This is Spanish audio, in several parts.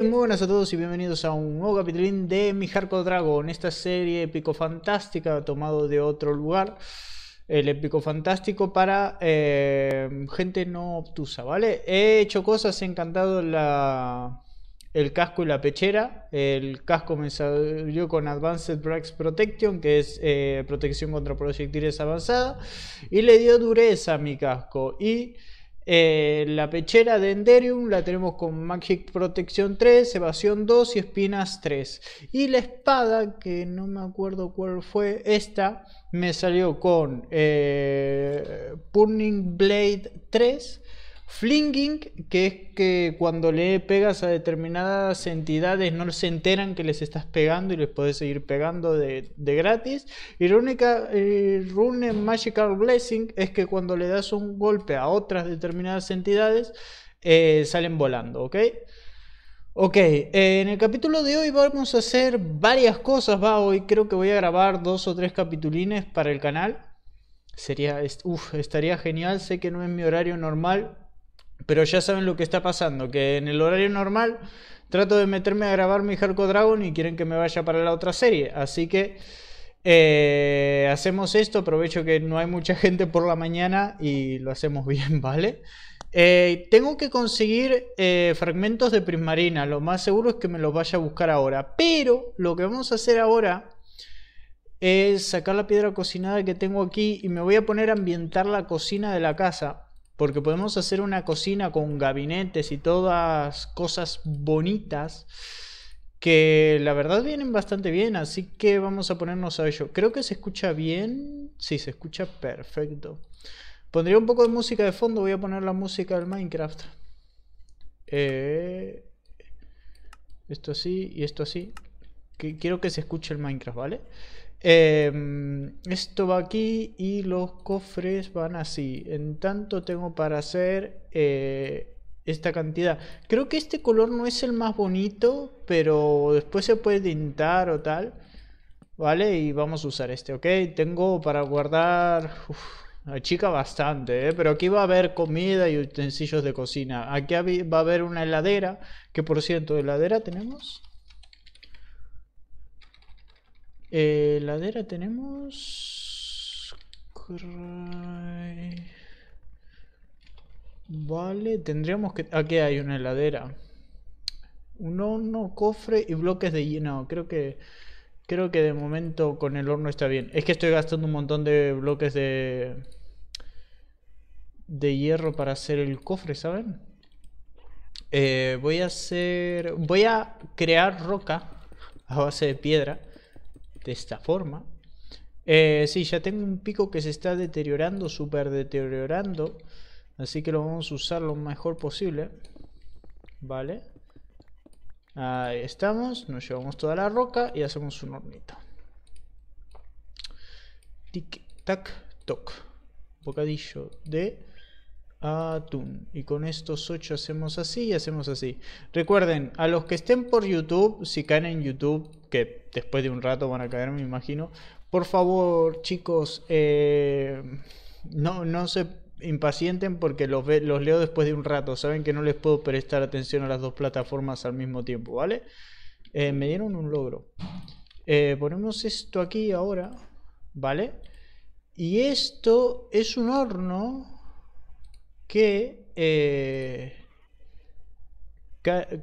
Muy buenas a todos y bienvenidos a un nuevo capitulín de mi Hardcore Dragon, esta serie épico fantástica tomado de otro lugar, el épico fantástico para eh, gente no obtusa, ¿vale? He hecho cosas, he encantado el casco y la pechera, el casco me salió con Advanced Brax Protection, que es eh, protección contra proyectiles avanzada, y le dio dureza a mi casco, y... Eh, la pechera de Enderium la tenemos con Magic Protection 3, Evasión 2 y Espinas 3. Y la espada, que no me acuerdo cuál fue, esta me salió con eh, Blade 3. Flinging, que es que cuando le pegas a determinadas entidades no se enteran que les estás pegando y les podés seguir pegando de, gratis. Y la única eh, rune Magical Blessing es que cuando le das un golpe a otras determinadas entidades eh, salen volando, ¿ok? Ok, eh, en el capítulo de hoy vamos a hacer varias cosas, va, hoy creo que voy a grabar dos o tres capitulines para el canal. Sería, uff, estaría genial, sé que no es mi horario normal, pero ya saben lo que está pasando, que en el horario normal trato de meterme a grabar mi Jerko Dragon y quieren que me vaya para la otra serie. Así que eh, hacemos esto, aprovecho que no hay mucha gente por la mañana y lo hacemos bien, ¿vale? Eh, tengo que conseguir eh, fragmentos de Prismarina, lo más seguro es que me los vaya a buscar ahora. Pero lo que vamos a hacer ahora es sacar la piedra cocinada que tengo aquí y me voy a poner a ambientar la cocina de la casa porque podemos hacer una cocina con gabinetes y todas cosas bonitas que la verdad vienen bastante bien, así que vamos a ponernos a ello. Creo que se escucha bien, sí, se escucha perfecto. Pondría un poco de música de fondo, voy a poner la música del Minecraft. Eh, esto así y esto así. Que quiero que se escuche el Minecraft, ¿vale? Em, esto va aquí y los cofres van así. En tanto tengo para hacer eh, esta cantidad. Creo que este color no es el más bonito, pero después se puede tintar o tal. ¿Vale? Y vamos a usar este, ¿ok? Tengo para guardar... Uf, chica bastante, ¿eh? Pero aquí va a haber comida y utensilios de cocina. Aquí va a haber una heladera. Que por cierto, heladera tenemos heladera eh, tenemos... Vale, tendríamos que... Aquí ah, hay una heladera. Un horno, cofre y bloques de No, Creo que... Creo que de momento con el horno está bien. Es que estoy gastando un montón de bloques de... De hierro para hacer el cofre, ¿saben? Eh, voy a hacer... Voy a crear roca a base de piedra de esta forma. Eh, sí, ya tengo un pico que se está deteriorando, súper deteriorando. Así que lo vamos a usar lo mejor posible. Vale. Ahí estamos. Nos llevamos toda la roca y hacemos un hornito. Tic, tac, toc. Bocadillo de atún. Y con estos ocho hacemos así y hacemos así. Recuerden, a los que estén por YouTube, si caen en YouTube, que después de un rato van a caer, me imagino, por favor, chicos, eh, no, se impacienten porque los, ve, los leo después de un rato. Saben que no les puedo prestar atención a las dos plataformas al mismo tiempo, ¿vale? Eh, me dieron un logro. Eh, ponemos esto aquí ahora, ¿vale? Y esto es un horno que eh,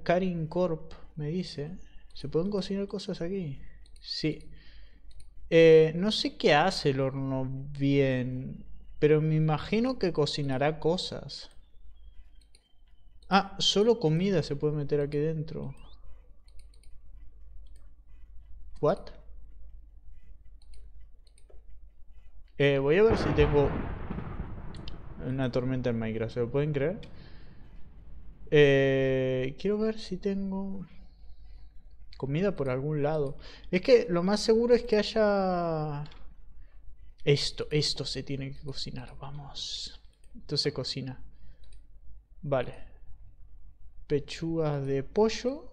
Karin Corp me dice, ¿se pueden cocinar cosas aquí? Sí. Eh, no sé qué hace el horno bien, pero me imagino que cocinará cosas. Ah, solo comida se puede meter aquí dentro. ¿What? Eh, voy a ver si tengo una tormenta en Minecraft, ¿se lo pueden creer? Eh, quiero ver si tengo comida por algún lado. Es que lo más seguro es que haya... Esto, esto se tiene que cocinar, vamos. Esto se cocina. Vale. Pechugas de pollo.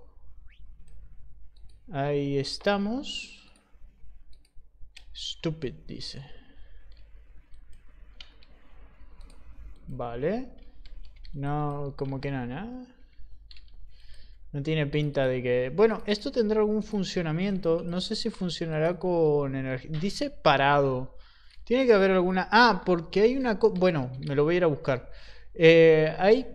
Ahí estamos. Stupid, dice. Vale. No, como que nada. ¿no? tiene pinta de que... Bueno, esto tendrá algún funcionamiento. No sé si funcionará con energía. Dice parado. Tiene que haber alguna... Ah, porque hay una... Bueno, me lo voy a ir a buscar. Eh, hay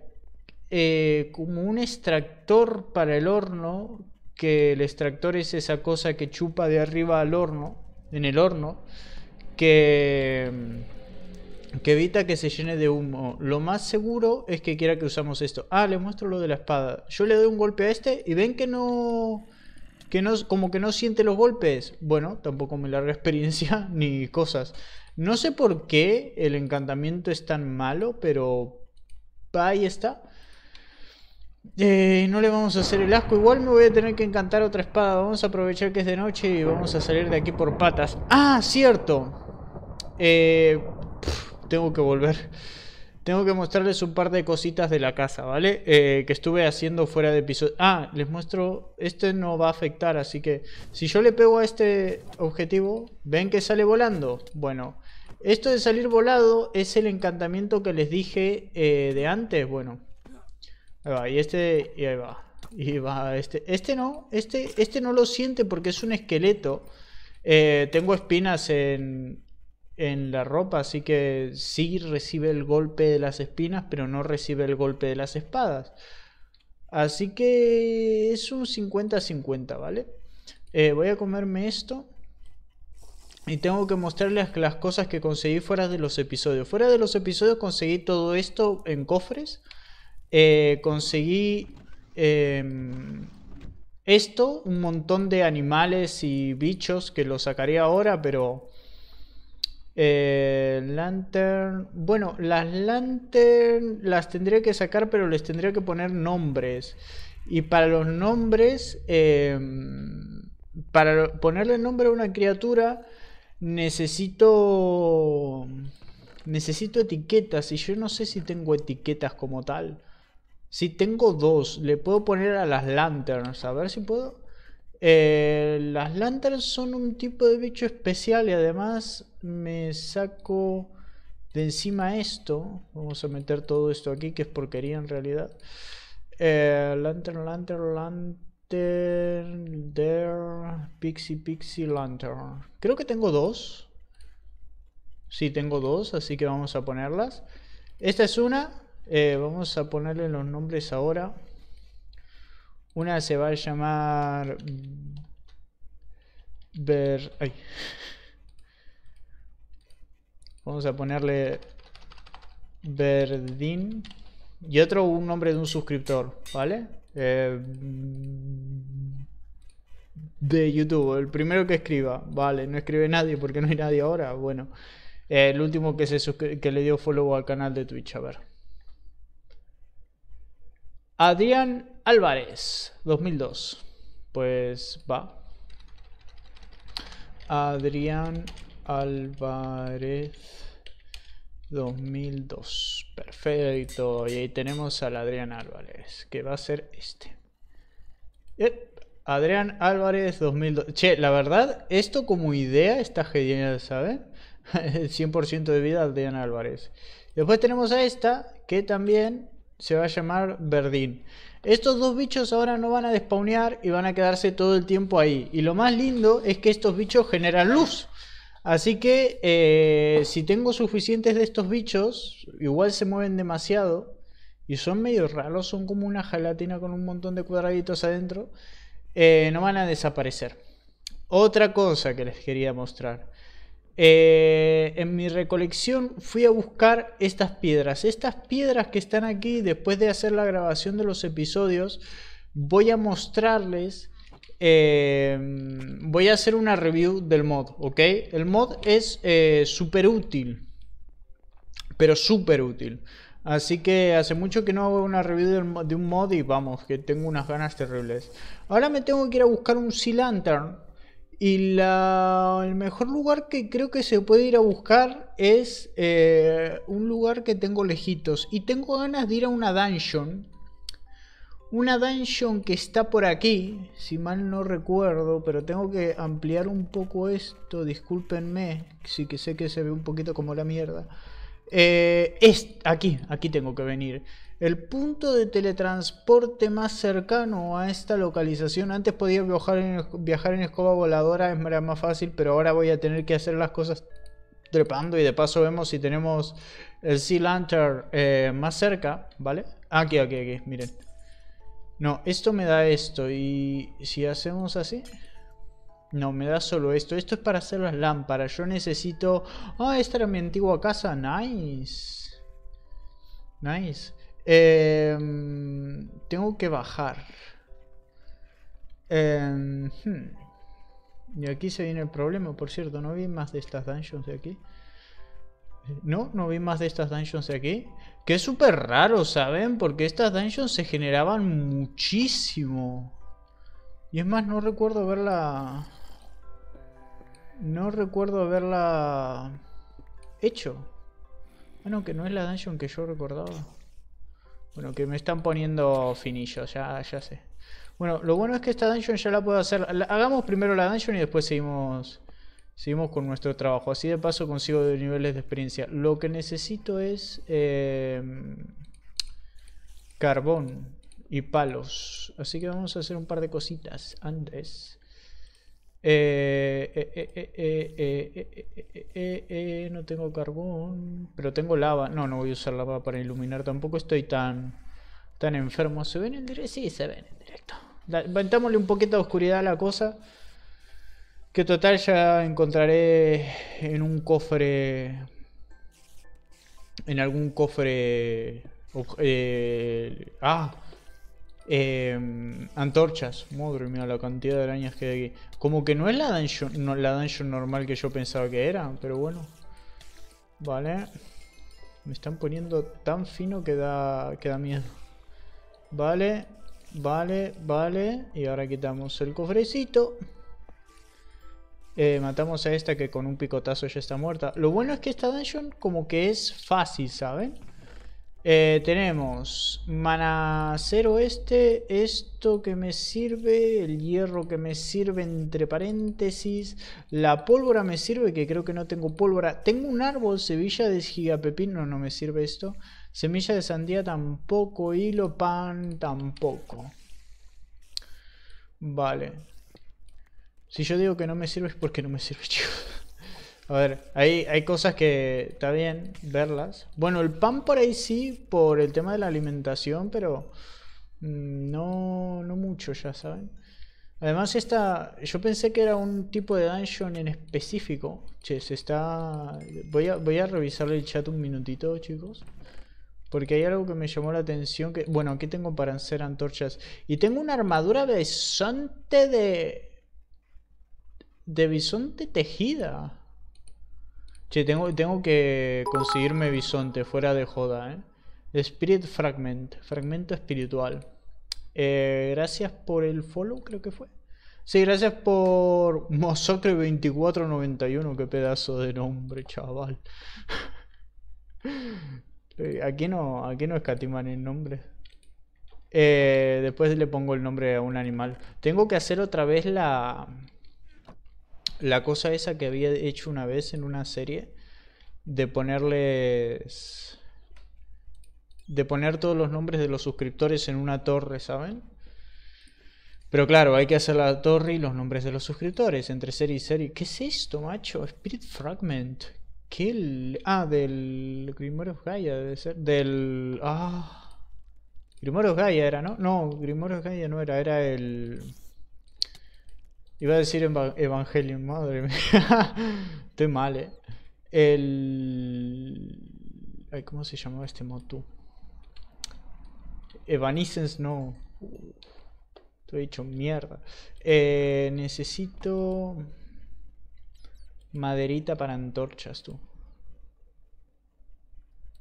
eh, como un extractor para el horno. Que el extractor es esa cosa que chupa de arriba al horno. En el horno. Que que evita que se llene de humo. Lo más seguro es que quiera que usamos esto. Ah, le muestro lo de la espada. Yo le doy un golpe a este y ven que no... Que no, como que no siente los golpes. Bueno, tampoco me larga experiencia ni cosas. No sé por qué el encantamiento es tan malo, pero ahí está. Eh, no le vamos a hacer el asco. Igual me voy a tener que encantar otra espada. Vamos a aprovechar que es de noche y vamos a salir de aquí por patas. Ah, cierto. Eh tengo que volver. Tengo que mostrarles un par de cositas de la casa, ¿vale? Eh, que estuve haciendo fuera de episodio. Ah, les muestro. Este no va a afectar, así que si yo le pego a este objetivo, ¿ven que sale volando? Bueno, esto de salir volado es el encantamiento que les dije eh, de antes. Bueno, ahí va, y este, y ahí va. Y va este. Este no, este, este no lo siente porque es un esqueleto. Eh, tengo espinas en, en la ropa, así que sí recibe el golpe de las espinas, pero no recibe el golpe de las espadas. Así que es un 50-50, ¿vale? Eh, voy a comerme esto. Y tengo que mostrarles las cosas que conseguí fuera de los episodios. Fuera de los episodios conseguí todo esto en cofres. Eh, conseguí em, esto, un montón de animales y bichos que lo sacaré ahora, pero eh, lantern. Bueno, las lantern las tendría que sacar, pero les tendría que poner nombres. Y para los nombres, em, para ponerle nombre a una criatura, necesito. Necesito etiquetas. Y yo no sé si tengo etiquetas como tal. Si tengo dos, le puedo poner a las lanterns. A ver si puedo. Eh, las lanterns son un tipo de bicho especial y además me saco de encima esto. Vamos a meter todo esto aquí, que es porquería en realidad. Eh, lantern, lantern, lantern, there, pixie, pixie, lantern. Creo que tengo dos. Sí, tengo dos, así que vamos a ponerlas. Esta es una. Eh, vamos a ponerle los nombres ahora. Una se va a llamar... Ver... Ay. Vamos a ponerle Verdín. Y otro un nombre de un suscriptor, ¿vale? Eh, de YouTube. El primero que escriba. Vale, no escribe nadie porque no hay nadie ahora. Bueno. Eh, el último que, se que le dio follow al canal de Twitch. A ver. Adrián Álvarez, 2002. Pues va. Adrián Álvarez 2002. Perfecto. Y ahí tenemos al Adrián Álvarez, que va a ser este. Adrián Álvarez 2002. Che, la verdad, esto como idea está genial, ¿saben? 100% de vida Adrián Álvarez. Después tenemos a esta, que también se va a llamar Verdín. Estos dos bichos ahora no van a despawnear y van a quedarse todo el tiempo ahí. Y lo más lindo es que estos bichos generan luz. Así que eh, si tengo suficientes de estos bichos, igual se mueven demasiado y son medio raros, son como una jalatina con un montón de cuadraditos adentro, eh, no van a desaparecer. Otra cosa que les quería mostrar. Eh, en mi recolección fui a buscar estas piedras. Estas piedras que están aquí, después de hacer la grabación de los episodios, voy a mostrarles Em, voy a hacer una review del mod, ¿ok? El mod es eh, súper útil, pero súper útil. Así que hace mucho que no hago una review de un mod y vamos, que tengo unas ganas terribles. Ahora me tengo que ir a buscar un Sea Lantern. Y el mejor lugar que creo que se puede ir a buscar es eh, un lugar que tengo lejitos. Y tengo ganas de ir a una dungeon una dungeon que está por aquí, si mal no recuerdo, pero tengo que ampliar un poco esto, discúlpenme, sí que sé que se ve un poquito como la mierda. Eh, es aquí, aquí tengo que venir. El punto de teletransporte más cercano a esta localización. Antes podía viajar en, escoba voladora, es más fácil, pero ahora voy a tener que hacer las cosas trepando y de paso vemos si tenemos el Sea Lantern eh, más cerca, ¿vale? Ah, aquí, aquí, aquí, miren. No, esto me da esto. Y si hacemos así... No, me da solo esto. Esto es para hacer las lámparas. Yo necesito... Ah, esta era mi antigua casa. Nice. Nice. Em, tengo que bajar. Em, hmm. Y aquí se viene el problema, por cierto. No vi más de estas dungeons de aquí. No, no vi más de estas dungeons aquí. Que es súper raro, ¿saben? Porque estas dungeons se generaban muchísimo. Y es más, no recuerdo haberla... No recuerdo haberla... Hecho. Bueno, que no es la dungeon que yo recordaba. Bueno, que me están poniendo finillos, ya, ya sé. Bueno, lo bueno es que esta dungeon ya la puedo hacer... Hagamos primero la dungeon y después seguimos Seguimos con nuestro trabajo. Así de paso consigo de niveles de experiencia. Lo que necesito es em, carbón y palos. Así que vamos a hacer un par de cositas antes. No tengo carbón, pero tengo lava. No, no voy a usar lava para iluminar. Tampoco estoy tan, tan enfermo. ¿Se ven en directo? Sí, se ven en directo. Ventámosle un poquito de oscuridad a la cosa. Que total ya encontraré en un cofre... En algún cofre... Eh, ah, em, antorchas. Madre mía, la cantidad de arañas que hay aquí. Como que no es la dungeon, la dungeon normal que yo pensaba que era, pero bueno. Vale. Me están poniendo tan fino que da, que da miedo. Vale, vale, vale. Y ahora quitamos el cofrecito. Eh, matamos a esta que con un picotazo ya está muerta. Lo bueno es que esta dungeon como que es fácil, ¿saben? Eh, tenemos mana cero este, esto que me sirve, el hierro que me sirve entre paréntesis, la pólvora me sirve, que creo que no tengo pólvora. Tengo un árbol, sevilla de gigapepín, no, no me sirve esto. Semilla de sandía tampoco, hilo pan tampoco. Vale, si yo digo que no me sirve es porque no me sirve, chicos. A ver, hay, hay cosas que está bien verlas. Bueno, el pan por ahí sí, por el tema de la alimentación, pero mm, no, no mucho, ya saben. Además, esta, yo pensé que era un tipo de dungeon en específico. Che, se está... Voy a, voy a revisar el chat un minutito, chicos. Porque hay algo que me llamó la atención. que Bueno, aquí tengo para hacer antorchas. Y tengo una armadura besante de de bisonte tejida. Che, tengo, tengo que conseguirme bisonte, fuera de joda, ¿eh? Spirit Fragment, fragmento espiritual. Eh, gracias por el follow, creo que fue. Sí, gracias por Mosocre2491, qué pedazo de nombre, chaval. aquí eh, no, aquí no escatiman el nombre. Eh, después le pongo el nombre a un animal. Tengo que hacer otra vez la la cosa esa que había hecho una vez en una serie de ponerles de poner todos los nombres de los suscriptores en una torre, ¿saben? Pero claro, hay que hacer la torre y los nombres de los suscriptores entre serie y serie. ¿Qué es esto, macho? Spirit Fragment. ¿Qué? El... Ah, del Grimoire Gaia debe ser. Del... Ah. Grimoire Gaia era, ¿no? No, Grimoire Gaia no era, era el... Iba a decir Evangelion, madre mía. Estoy mal, eh. El. ¿Cómo se llamaba este moto? Evanescence, no. te he dicho mierda. Eh, necesito. Maderita para antorchas, tú.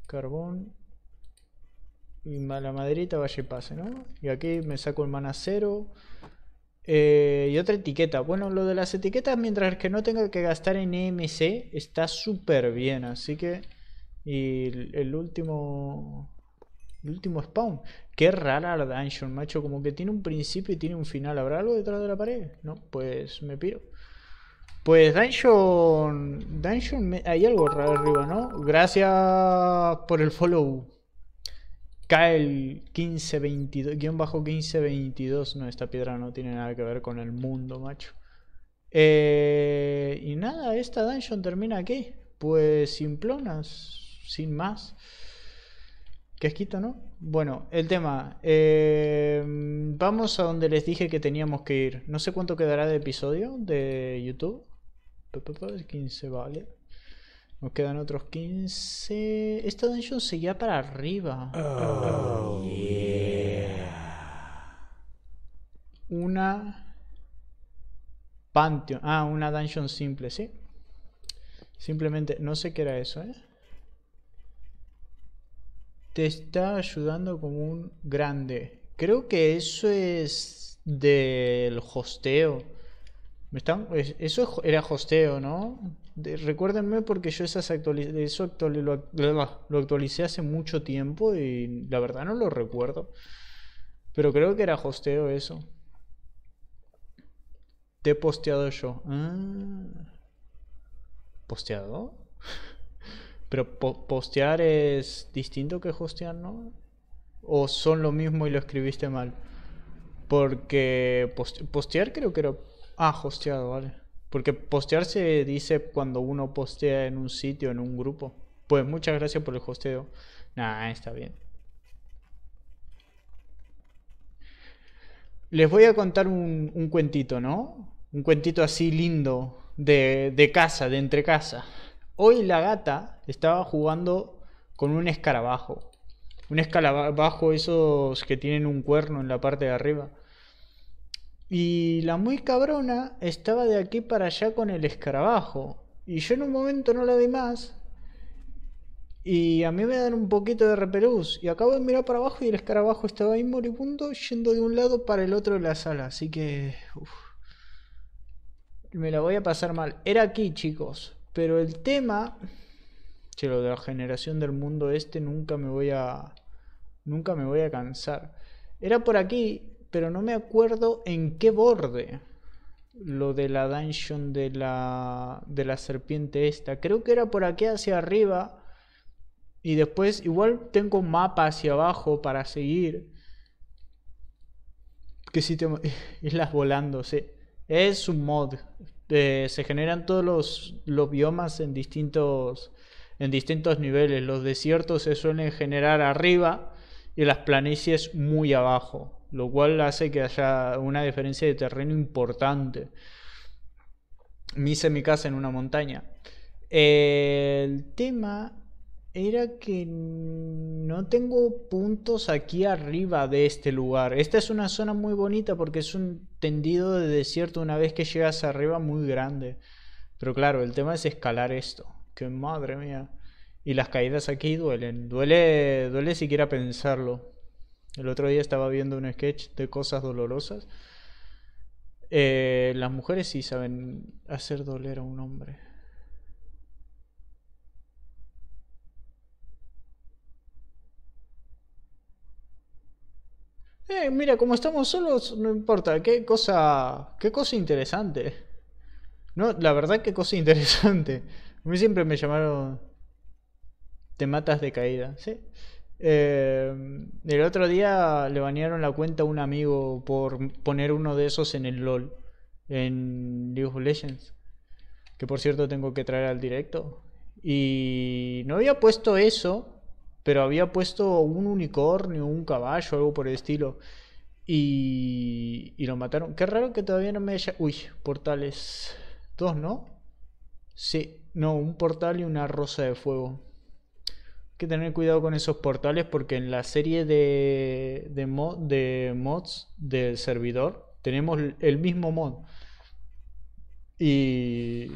Carbón. Y la maderita vaya y pase, ¿no? Y aquí me saco el manacero eh, y otra etiqueta. Bueno, lo de las etiquetas, mientras que no tenga que gastar en EMC, está súper bien. Así que. Y el, último. El último spawn. Qué rara la dungeon, macho. Como que tiene un principio y tiene un final. ¿Habrá algo detrás de la pared? No, pues me piro. Pues dungeon. Dungeon. Hay algo raro arriba, ¿no? Gracias por el follow. Cae el 1522, guión bajo 1522. No, esta piedra no tiene nada que ver con el mundo, macho. Eh, y nada, esta dungeon termina aquí. Pues sin plonas, sin más. esquito, ¿no? Bueno, el tema. Eh, vamos a donde les dije que teníamos que ir. No sé cuánto quedará de episodio de YouTube. 15, vale. Nos quedan otros 15. Esta dungeon seguía para arriba. Oh, oh, una. Pantheon. Ah, una dungeon simple, sí. Simplemente, no sé qué era eso, ¿eh? Te está ayudando como un grande. Creo que eso es del hosteo. Eso era hosteo, ¿no? De, recuérdenme porque yo esas eso lo, actualicé hace mucho tiempo y la verdad no lo recuerdo. Pero creo que era hosteo eso. Te he posteado yo. Ah. ¿Posteado? Pero postear es distinto que hostear, ¿no? ¿O son lo mismo y lo escribiste mal? Porque postear creo que era Ah, hosteado, vale. Porque postearse dice cuando uno postea en un sitio, en un grupo. Pues muchas gracias por el hosteo. Nah, está bien. Les voy a contar un, cuentito, ¿no? Un cuentito así lindo de, de casa, de entre casa. Hoy la gata estaba jugando con un escarabajo. Un escarabajo, esos que tienen un cuerno en la parte de arriba. Y la muy cabrona estaba de aquí para allá con el escarabajo. Y yo en un momento no la vi más. Y a mí me dan un poquito de repelús. Y acabo de mirar para abajo y el escarabajo estaba ahí moribundo yendo de un lado para el otro de la sala. Así que... Me la voy a pasar mal. Era aquí, chicos. Pero el tema... Che, lo de la generación del mundo este nunca me voy a... Nunca me voy a cansar. Era por aquí pero no me acuerdo en qué borde lo de la dungeon de la, de la serpiente esta. Creo que era por aquí hacia arriba. Y después igual tengo un mapa hacia abajo para seguir. Que si te... Islas volando, Es un mod. Eh, se generan todos los, los biomas en distintos, en distintos niveles. Los desiertos se suelen generar arriba y las planicies muy abajo lo cual hace que haya una diferencia de terreno importante. Me hice mi casa en una montaña. El tema era que no tengo puntos aquí arriba de este lugar. Esta es una zona muy bonita porque es un tendido de desierto una vez que llegas arriba muy grande. Pero claro, el tema es escalar esto. Que madre mía. Y las caídas aquí duelen. Duele, duele siquiera pensarlo. El otro día estaba viendo un sketch de cosas dolorosas. Eh, las mujeres sí saben hacer doler a un hombre. Eh, mira, como estamos solos, no importa. Qué cosa, qué cosa interesante. No, la verdad, qué cosa interesante. A mí siempre me llamaron. Te matas de caída, ¿sí? Eh, el otro día le banearon la cuenta a un amigo por poner uno de esos en el LOL, en League of Legends, que por cierto tengo que traer al directo. Y no había puesto eso, pero había puesto un unicornio, un caballo, algo por el estilo. Y, y lo mataron. Qué raro que todavía no me haya... Uy, portales. Dos, ¿no? Sí, no, un portal y una rosa de fuego que tener cuidado con esos portales porque en la serie de, de, de mods del servidor tenemos el mismo mod. Y,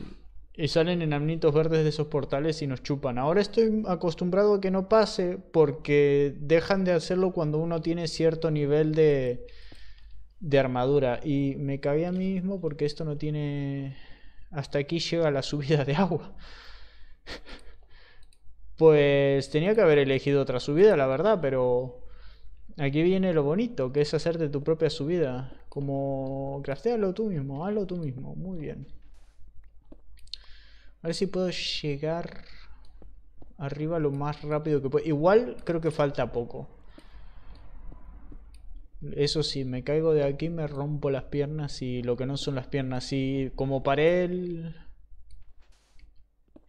y salen amnitos verdes de esos portales y nos chupan. Ahora estoy acostumbrado a que no pase porque dejan de hacerlo cuando uno tiene cierto nivel de, de armadura. Y me cabía a mí mismo porque esto no tiene... Hasta aquí llega la subida de agua. Pues tenía que haber elegido otra subida, la verdad, pero aquí viene lo bonito, que es hacerte tu propia subida. Como craftealo tú mismo, hazlo tú mismo, muy bien. A ver si puedo llegar arriba lo más rápido que pueda. Igual creo que falta poco. Eso sí, me caigo de aquí, me rompo las piernas y lo que no son las piernas. Y como para él...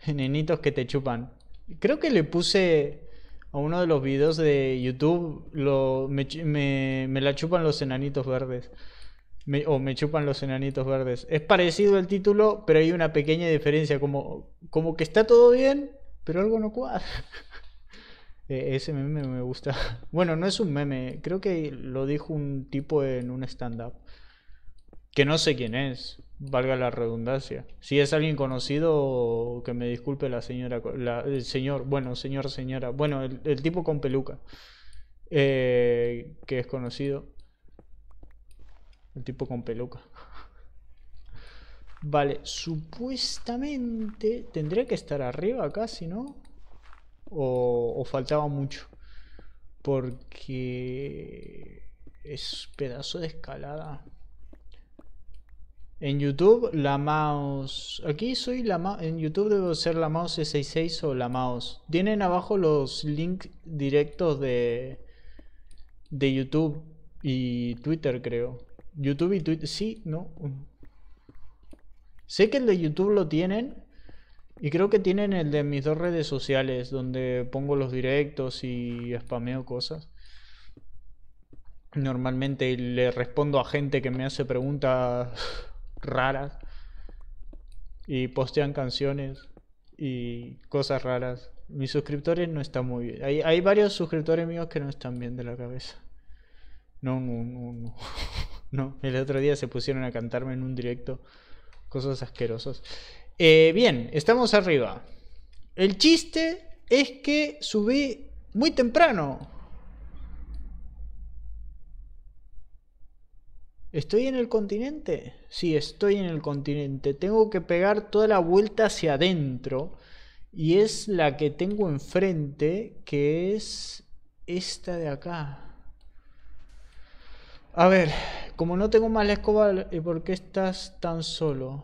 Nenitos que te chupan. Creo que le puse a uno de los videos de YouTube, lo, me, la chupan los enanitos verdes. o me chupan los enanitos verdes. Es parecido el título, pero hay una pequeña diferencia. Como, como que está todo bien, pero algo no cuadra. E, ese meme me gusta. Bueno, no es un meme, creo que lo dijo un tipo en un stand-up que no sé quién es, valga la redundancia. Si es alguien conocido, que me disculpe la señora, el señor, bueno, señor, señora, bueno, el, tipo con peluca, eh, que es conocido. El tipo con peluca. Vale, supuestamente tendría que estar arriba casi, ¿no? o faltaba mucho. Porque es pedazo de escalada. En YouTube, la mouse. Aquí soy la mouse. En YouTube debo ser la mouse 66 o la mouse. Tienen abajo los links directos de. de YouTube y Twitter, creo. YouTube y Twitter. Sí, no. Sé que el de YouTube lo tienen. Y creo que tienen el de mis dos redes sociales, donde pongo los directos y spameo cosas. Normalmente le respondo a gente que me hace preguntas raras y postean canciones y cosas raras. Mis suscriptores no están muy bien. Hay, varios suscriptores míos que no están bien de la cabeza. No, no, no, no. El otro día se pusieron a cantarme en un directo cosas asquerosas. Eh, bien, estamos arriba. El chiste es que subí muy temprano. ¿Estoy en el continente? Sí, estoy en el continente. Tengo que pegar toda la vuelta hacia adentro. Y es la que tengo enfrente, que es esta de acá. A ver, como no tengo más la escoba, ¿por qué estás tan solo?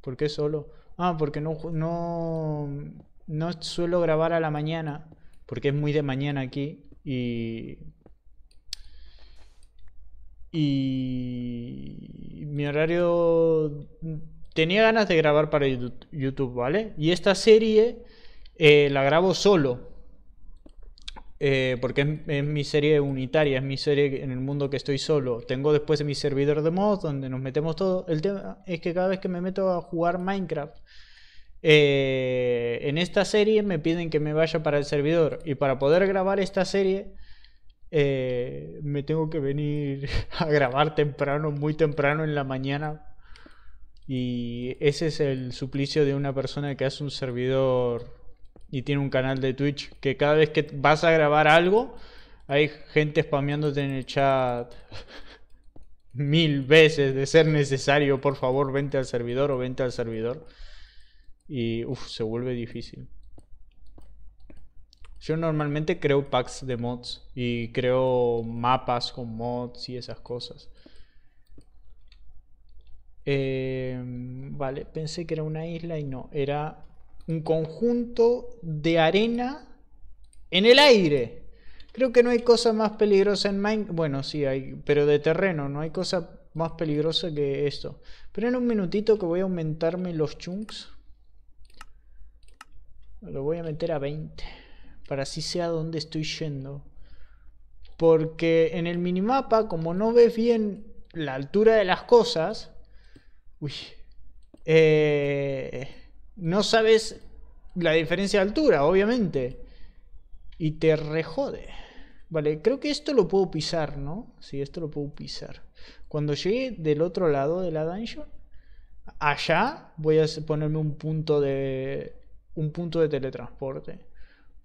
¿Por qué solo? Ah, porque no, no, no suelo grabar a la mañana, porque es muy de mañana aquí y y mi horario... Tenía ganas de grabar para YouTube, ¿vale? Y esta serie eh, la grabo solo. Eh, porque es, mi serie unitaria, es mi serie en el mundo que estoy solo. Tengo después mi servidor de mods donde nos metemos todo. El tema es que cada vez que me meto a jugar Minecraft, eh, en esta serie me piden que me vaya para el servidor. Y para poder grabar esta serie, eh, me tengo que venir a grabar temprano, muy temprano en la mañana. Y ese es el suplicio de una persona que hace un servidor y tiene un canal de Twitch, que cada vez que vas a grabar algo, hay gente spameándote en el chat mil veces de ser necesario, por favor, vente al servidor o vente al servidor. Y uff, se vuelve difícil. Yo normalmente creo packs de mods y creo mapas con mods y esas cosas. Em, vale, pensé que era una isla y no, era un conjunto de arena en el aire. Creo que no hay cosa más peligrosa en Minecraft. Bueno, sí hay, pero de terreno, no hay cosa más peligrosa que esto. Pero en un minutito que voy a aumentarme los chunks. Lo voy a meter a 20 para así sea dónde estoy yendo. Porque en el minimapa, como no ves bien la altura de las cosas, uy, eh, no sabes la diferencia de altura, obviamente. Y te rejode. Vale, creo que esto lo puedo pisar, ¿no? Sí, esto lo puedo pisar. Cuando llegue del otro lado de la dungeon, allá voy a ponerme un punto de un punto de teletransporte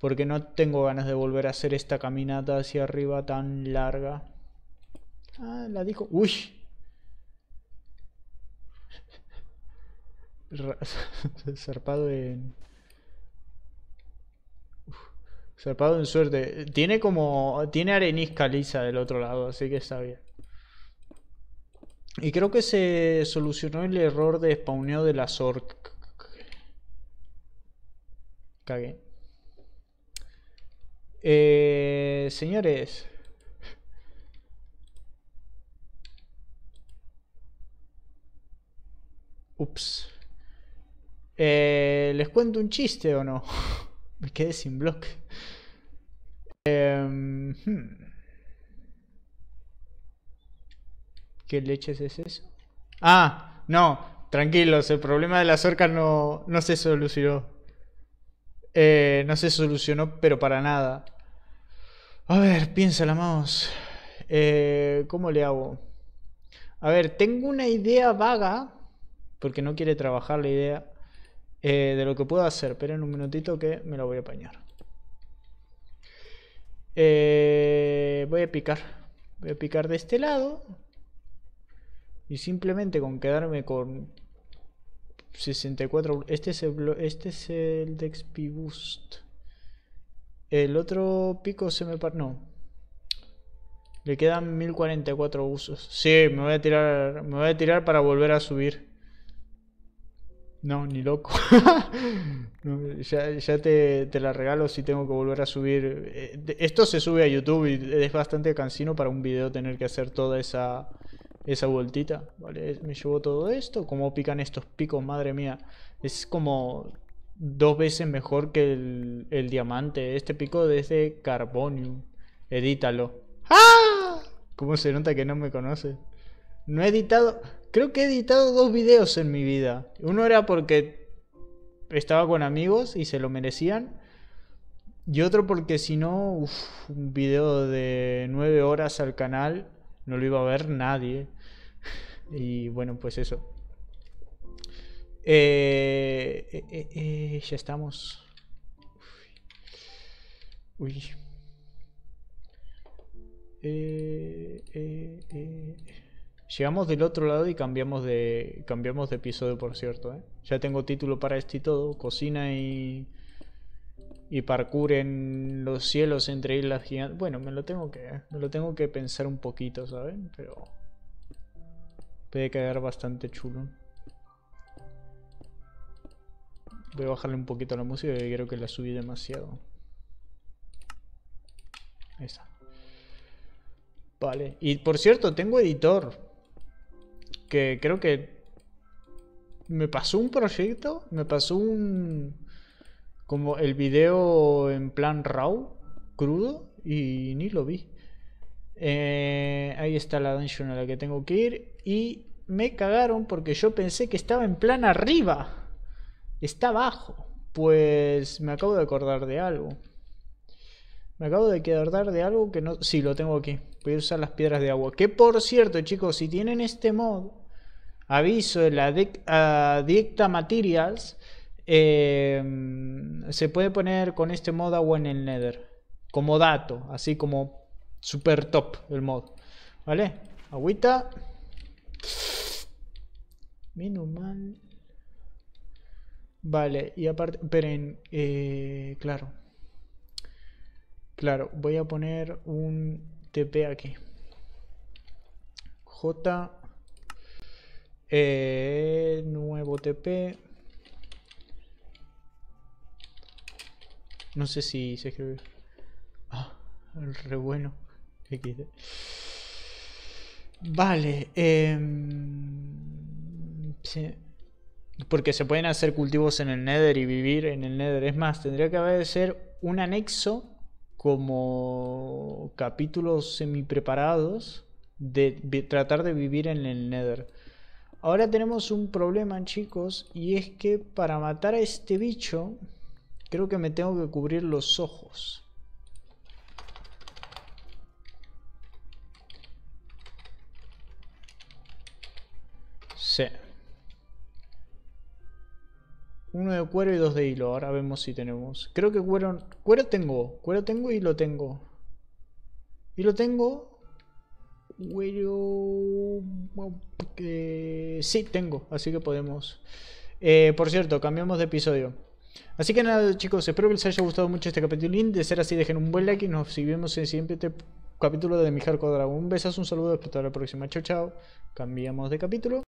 porque no tengo ganas de volver a hacer esta caminata hacia arriba tan larga. Ah, la dijo. ¡Uy! Zarpado en... Zarpado en suerte. Tiene como... Tiene arenisca lisa del otro lado, así que está bien. Y creo que se solucionó el error de spawneo de la Zork. Cagué. Eh, señores. Ups. Eh, ¿Les cuento un chiste o no? Me quedé sin bloque. Em, hmm. ¿Qué leches es eso? Ah, no, tranquilos, el problema de las orcas no se solucionó. Eh, no se solucionó, pero para nada. A ver, piénsala, más eh, ¿Cómo le hago? A ver, tengo una idea vaga, porque no quiere trabajar la idea, eh, de lo que puedo hacer. Pero en un minutito que me la voy a apañar. voy a picar. Voy a picar de este lado. Y simplemente con quedarme con 64. Este es el, este es el de Boost. El otro pico se me paró No. Le quedan 1044 usos. Sí, me voy a tirar, me voy a tirar para volver a subir. No, ni loco. ya, ya te, te, la regalo si tengo que volver a subir. Eh, esto se sube a YouTube y es bastante cansino para un video tener que hacer toda esa esa vueltita. Vale, me llevó todo esto. ¿Cómo pican estos picos, madre mía. Es como dos veces mejor que el, diamante. Este pico desde Carbonium. Edítalo. ¡Ah! ¿Cómo se nota que no me conoce? No he editado... Creo que he editado dos videos en mi vida. Uno era porque estaba con amigos y se lo merecían. Y otro porque si no, un video de nueve horas al canal no lo iba a ver nadie. Y bueno, pues eso. Eh, eh, eh, ya estamos. Uy. Llegamos del otro lado y cambiamos de cambiamos de episodio, por cierto. Ya tengo título para este y todo. Cocina y y parkour los cielos entre islas gigantes. Bueno, me lo tengo que, me lo tengo que pensar un poquito, ¿saben? Pero puede quedar bastante chulo. Voy a bajarle un poquito la música porque creo que la subí demasiado. Ahí está. Vale. Y por cierto, tengo editor. Que creo que... Me pasó un proyecto. Me pasó un como el video en plan raw, crudo, y ni lo vi. Eh, ahí está la dungeon a la que tengo que ir. Y me cagaron porque yo pensé que estaba en plan arriba. Está abajo. Pues me acabo de acordar de algo. Me acabo de acordar de algo que no... Sí, lo tengo aquí. Voy a usar las piedras de agua. Que por cierto, chicos, si tienen este mod, aviso de la ah, Dicta Materials Em, se puede poner con este mod o en el Nether. Como dato, así como super top el mod. ¿Vale? Agüita. Menos mal. Vale, y aparte, pero en eh, claro. Claro, voy a poner un TP aquí. J. Eh, nuevo TP. No sé si se escribió... Ah, re bueno. Vale. Em, porque se pueden hacer cultivos en el Nether y vivir en el Nether. Es más, tendría que haber de ser un anexo como capítulos semi preparados de tratar de vivir en el Nether. Ahora tenemos un problema, chicos, y es que para matar a este bicho Creo que me tengo que cubrir los ojos. Sí. Uno de cuero y dos de hilo. Ahora vemos si tenemos. Creo que cuero... Cuero tengo. Cuero tengo y lo tengo. Y lo tengo... Cuero... Eh, sí, tengo. Así que podemos... Eh, por cierto, cambiamos de episodio. Así que nada chicos, espero que les haya gustado mucho este capítulo. De ser así, dejen un buen like y nos vemos en el siguiente capítulo de Mi Hardcore Dragon. Un besazo, un saludo, hasta la próxima. Chao, chao. Cambiamos de capítulo.